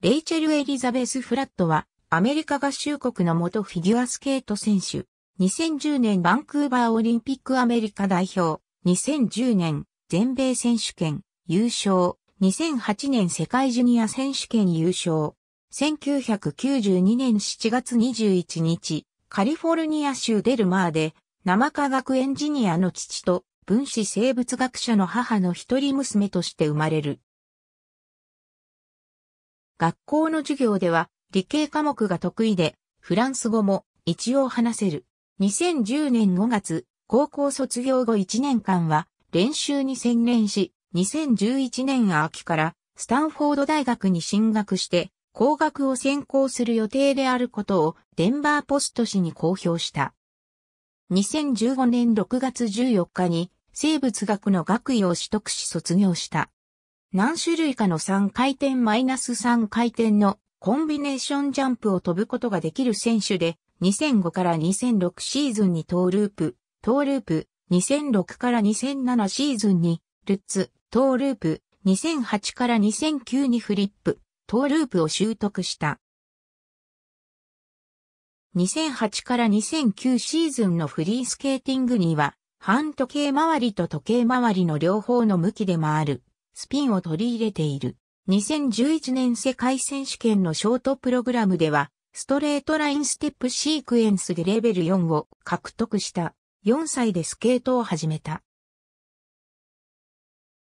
レイチェル・エリザベス・フラットは、アメリカ合衆国の元フィギュアスケート選手。2010年バンクーバーオリンピックアメリカ代表。2010年全米選手権優勝。2008年世界ジュニア選手権優勝。1992年7月21日、カリフォルニア州デルマーで、生科学エンジニアの父と分子生物学者の母の一人娘として生まれる。学校の授業では理系科目が得意で、フランス語も一応話せる。2010年5月、高校卒業後1年間は練習に専念し、2011年秋からスタンフォード大学に進学して、工学を専攻する予定であることをデンバーポスト紙に公表した。2015年6月14日に生物学の学位を取得し卒業した。何種類かの3回転マイナス3回転のコンビネーションジャンプを飛ぶことができる選手で、2005から2006シーズンにトーループ、トーループ、2006から2007シーズンに、ルッツ、トーループ、2008から2009にフリップ、トーループを習得した。2008から2009シーズンのフリースケーティングには、半時計回りと時計回りの両方の向きで回る。スピンを取り入れている。2011年世界選手権のショートプログラムでは、ストレートラインステップシークエンスでレベル4を獲得した。4歳でスケートを始めた。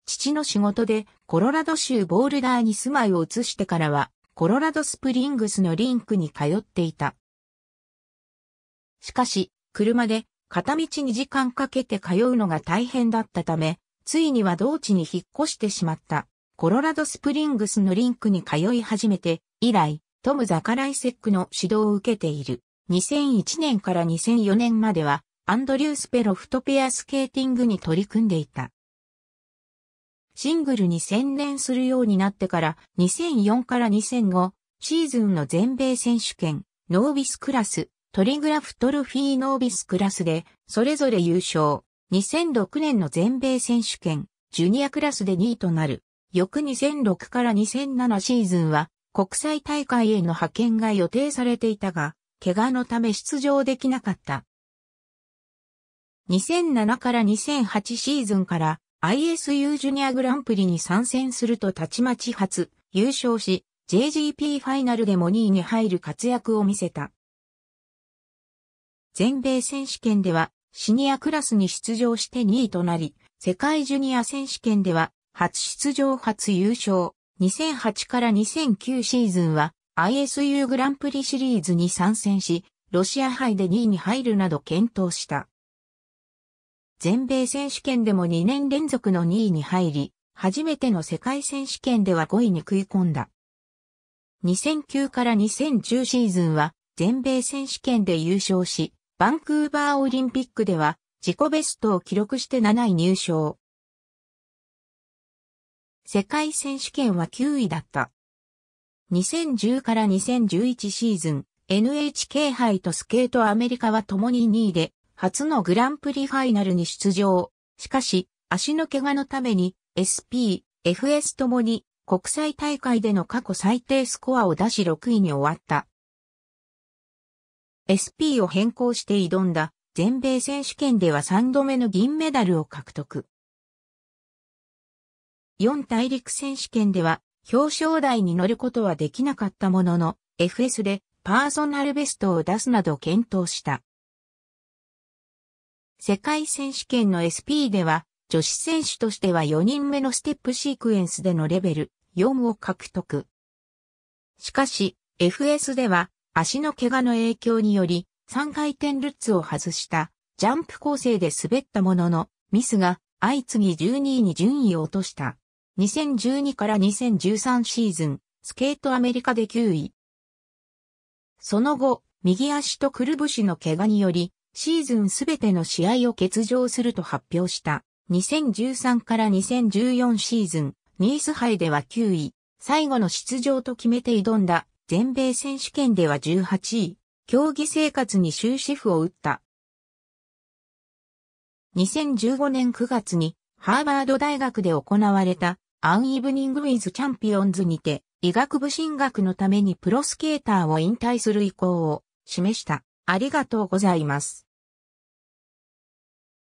父の仕事でコロラド州ボールダーに住まいを移してからは、コロラドスプリングスのリンクに通っていた。しかし、車で片道2時間かけて通うのが大変だったため、ついには同地に引っ越してしまった。コロラドスプリングスのリンクに通い始めて、以来、トム・ザカライセックの指導を受けている。2001年から2004年までは、アンドリュー・スペロフトペアスケーティングに取り組んでいた。シングルに専念するようになってから2004から2005シーズンの全米選手権ノービスクラストリグラフトロフィーノービスクラスでそれぞれ優勝。2006年の全米選手権、ジュニアクラスで2位となる。翌2006から2007シーズンは国際大会への派遣が予定されていたが、怪我のため出場できなかった。2007から2008シーズンから ISU ジュニアグランプリに参戦するとたちまち初優勝し、JGP ファイナルでも2位に入る活躍を見せた。全米選手権ではシニアクラスに出場して2位となり、世界ジュニア選手権では、初出場初優勝。2008から2009シーズンは ISU グランプリシリーズに参戦し、ロシア杯で2位に入るなど検討した。全米選手権でも2年連続の2位に入り、初めての世界選手権では5位に食い込んだ。2009から2010シーズンは全米選手権で優勝し、バンクーバーオリンピックでは自己ベストを記録して7位入賞。世界選手権は9位だった。2010から2011シーズン、NHK 杯とスケートアメリカは共に2位で、初のグランプリファイナルに出場。しかし、足の怪我のために、SP、FS ともに、国際大会での過去最低スコアを出し6位に終わった。SP を変更して挑んだ全米選手権では3度目の銀メダルを獲得。4大陸選手権では表彰台に乗ることはできなかったものの FS でパーソナルベストを出すなど検討した。世界選手権の SP では女子選手としては4人目のステップシークエンスでのレベル4を獲得。しかし FS では足の怪我の影響により、3回転ルッツを外したジャンプ構成で滑ったものの、ミスが相次ぎ12位に順位を落とした。2012から2013シーズン、スケートアメリカで9位。その後、右足とくるぶしの怪我により、シーズンすべての試合を欠場すると発表した。2013から2014シーズン、ニース杯では9位、最後の出場と決めて挑んだ全米選手権では18位、競技生活に終止符を打った。2015年9月にハーバード大学で行われたアンイブニングウィズチャンピオンズにて医学部進学のためにプロスケーターを引退する意向を示した。ありがとうございます。